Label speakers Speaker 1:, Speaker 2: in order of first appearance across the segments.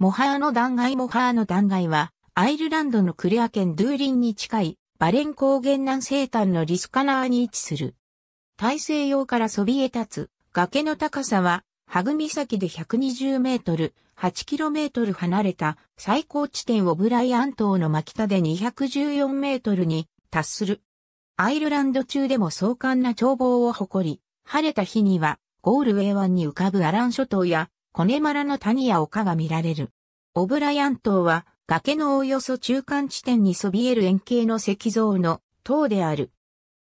Speaker 1: モハーの断崖モハーの断崖は、アイルランドのクレア県ドゥーリンに近い、バレン高原南西端のリスカナーに位置する。大西洋からそびえ立つ、崖の高さは、ハグミ岬で120メートル、8キロメートル離れた最高地点をブライアン島の真田で214メートルに達する。アイルランド中でも壮観な眺望を誇り、晴れた日には、ゴールウェイ湾に浮かぶアラン諸島や、コネマラの谷や丘が見られる。オブライアン島は崖のおおよそ中間地点にそびえる円形の石像の塔である。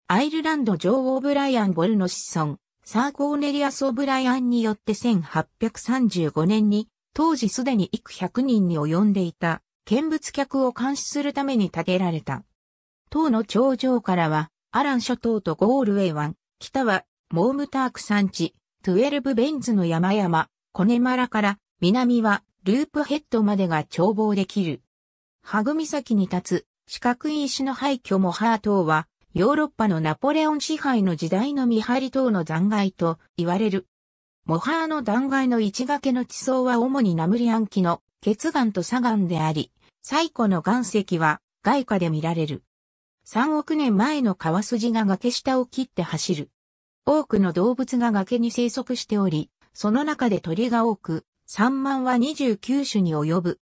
Speaker 1: アイルランド女王オブライアン・ボルの子孫、サー・コーネリアス・オブライアンによって1835年に、当時すでに幾百人に及んでいた、見物客を監視するために建てられた。塔の頂上からは、アラン諸島とゴールウェイ湾、北は、モームターク山地、トゥエルブ・ベンズの山々、コネマラから、南は、ループヘッドまでが眺望できる。ハグ岬に立つ四角い石の廃墟モハー島はヨーロッパのナポレオン支配の時代の見張り島の残骸と言われる。モハーの断崖の一崖の地層は主にナムリアン紀の血岩と砂岩であり、最古の岩石は外貨で見られる。3億年前の川筋が崖下を切って走る。多くの動物が崖に生息しており、その中で鳥が多く、三万は29種に及ぶ。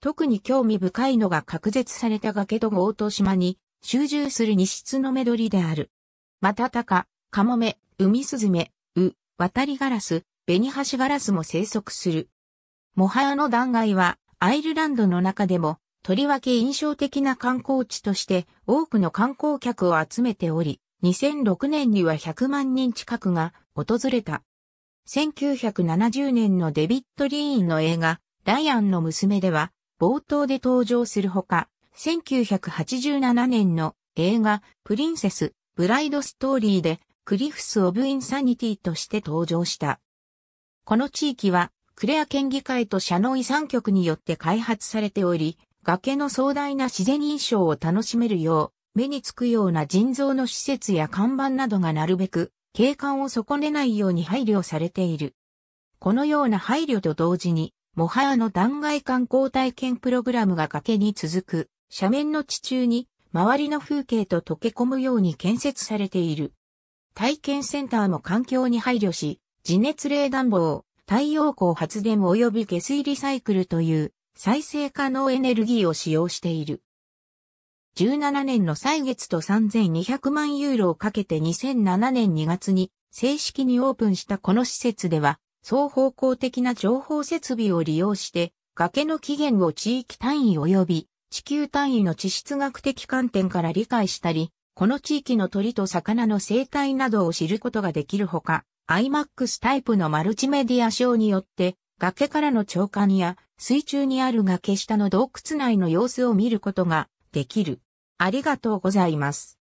Speaker 1: 特に興味深いのが隔絶された崖と大島に集中する二室の目取りである。またタカ、カモメ、ウミスズメ、ウ、渡りガラス、ベニハシガラスも生息する。モハアの断崖はアイルランドの中でもとりわけ印象的な観光地として多くの観光客を集めており、2006年には100万人近くが訪れた。1970年のデビッド・リーンの映画、ライアンの娘では、冒頭で登場するほか、1987年の映画、プリンセス、ブライドストーリーで、クリフス・オブ・インサニティとして登場した。この地域は、クレア県議会と社の遺産局によって開発されており、崖の壮大な自然印象を楽しめるよう、目につくような人造の施設や看板などがなるべく景観を損ねないように配慮されている。このような配慮と同時に、モハアの断崖観光体験プログラムが崖に続く、斜面の地中に、周りの風景と溶け込むように建設されている。体験センターも環境に配慮し、地熱冷暖房、太陽光発電及び下水リサイクルという再生可能エネルギーを使用している。2017年の歳月と3200万ユーロをかけて2007年2月に正式にオープンしたこの施設では、双方向的な情報設備を利用して、崖の起源を地域単位及び地球単位の地質学的観点から理解したり、この地域の鳥と魚の生態などを知ることができるほか、IMAX タイプのマルチメディア賞によって、崖からの長官や水中にある崖下の洞窟内の様子を見ることができる。ありがとうございます。